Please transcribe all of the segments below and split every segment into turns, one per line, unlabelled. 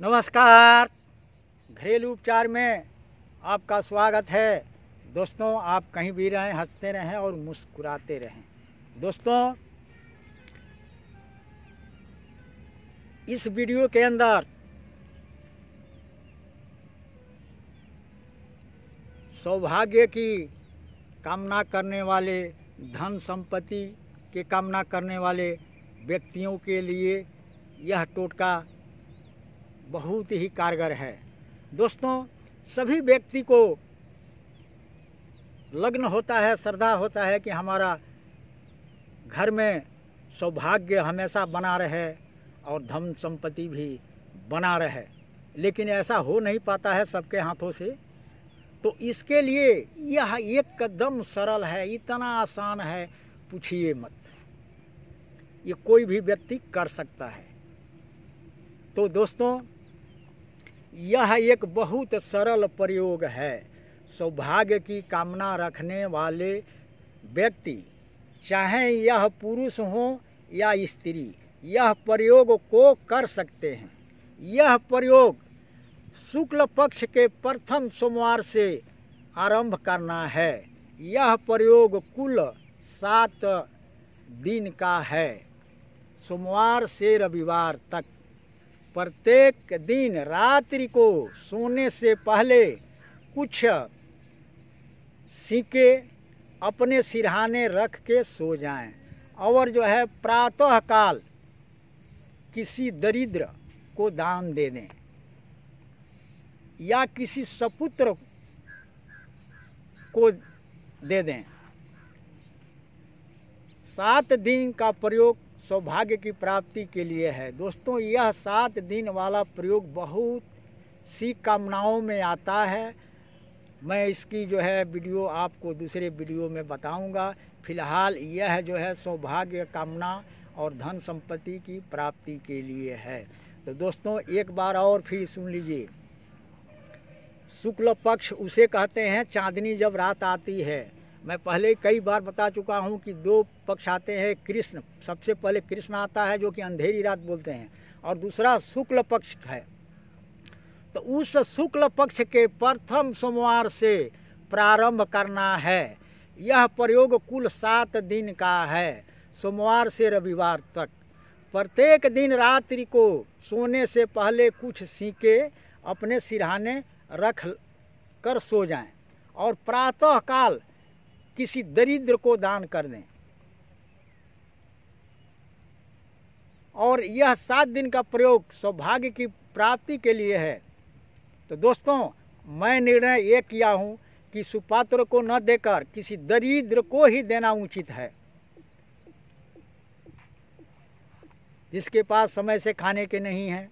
नमस्कार घरेलू उपचार में आपका स्वागत है दोस्तों आप कहीं भी रहें हंसते रहें और मुस्कुराते रहें दोस्तों इस वीडियो के अंदर सौभाग्य की कामना करने वाले धन संपत्ति की कामना करने वाले व्यक्तियों के लिए यह टोटका बहुत ही कारगर है दोस्तों सभी व्यक्ति को लग्न होता है श्रद्धा होता है कि हमारा घर में सौभाग्य हमेशा बना रहे और धन संपत्ति भी बना रहे लेकिन ऐसा हो नहीं पाता है सबके हाथों से तो इसके लिए यह एक कदम सरल है इतना आसान है पूछिए मत ये कोई भी व्यक्ति कर सकता है तो दोस्तों यह एक बहुत सरल प्रयोग है सौभाग्य की कामना रखने वाले व्यक्ति चाहे यह पुरुष हो या स्त्री यह प्रयोग को कर सकते हैं यह प्रयोग शुक्ल पक्ष के प्रथम सोमवार से आरंभ करना है यह प्रयोग कुल सात दिन का है सोमवार से रविवार तक प्रत्येक दिन रात्रि को सोने से पहले कुछ सीके अपने सिरहाने रख के सो जाएं और जो है प्रातःकाल किसी दरिद्र को दान दे दें या किसी सपुत्र को दे दें सात दिन का प्रयोग सौभाग्य की प्राप्ति के लिए है दोस्तों यह सात दिन वाला प्रयोग बहुत सी कामनाओं में आता है मैं इसकी जो है वीडियो आपको दूसरे वीडियो में बताऊंगा फिलहाल यह जो है सौभाग्य कामना और धन संपत्ति की प्राप्ति के लिए है तो दोस्तों एक बार और फिर सुन लीजिए शुक्ल पक्ष उसे कहते हैं चांदनी जब रात आती है मैं पहले कई बार बता चुका हूँ कि दो पक्ष आते हैं कृष्ण सबसे पहले कृष्ण आता है जो कि अंधेरी रात बोलते हैं और दूसरा शुक्ल पक्ष है तो उस शुक्ल पक्ष के प्रथम सोमवार से प्रारंभ करना है यह प्रयोग कुल सात दिन का है सोमवार से रविवार तक प्रत्येक दिन रात्रि को सोने से पहले कुछ सीके अपने सिरहाने रख कर सो जाएं और प्रातःकाल किसी दरिद्र को दान कर दें और यह सात दिन का प्रयोग सौभाग्य की प्राप्ति के लिए है तो दोस्तों मैं निर्णय ये किया हूँ कि सुपात्र को न देकर किसी दरिद्र को ही देना उचित है जिसके पास समय से खाने के नहीं है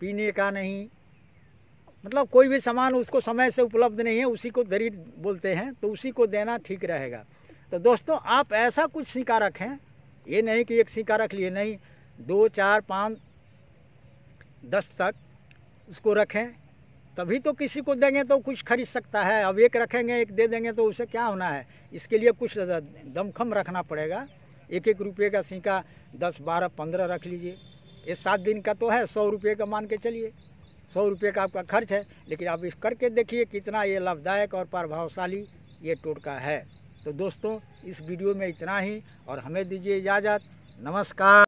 पीने का नहीं मतलब कोई भी सामान उसको समय से उपलब्ध नहीं है उसी को दरी बोलते हैं तो उसी को देना ठीक रहेगा तो दोस्तों आप ऐसा कुछ सिक्का रखें ये नहीं कि एक सिक्का रख लिए नहीं दो चार पाँच दस तक उसको रखें तभी तो किसी को देंगे तो कुछ खरीद सकता है अब एक रखेंगे एक दे देंगे तो उसे क्या होना है इसके लिए कुछ दमखम रखना पड़ेगा एक एक रुपये का सिक्का दस बारह पंद्रह रख लीजिए ये सात दिन का तो है सौ रुपये का मान के चलिए सौ रुपये का आपका खर्च है लेकिन आप इस करके देखिए कितना ये लाभदायक और प्रभावशाली ये टोटका है तो दोस्तों इस वीडियो में इतना ही और हमें दीजिए इजाज़त नमस्कार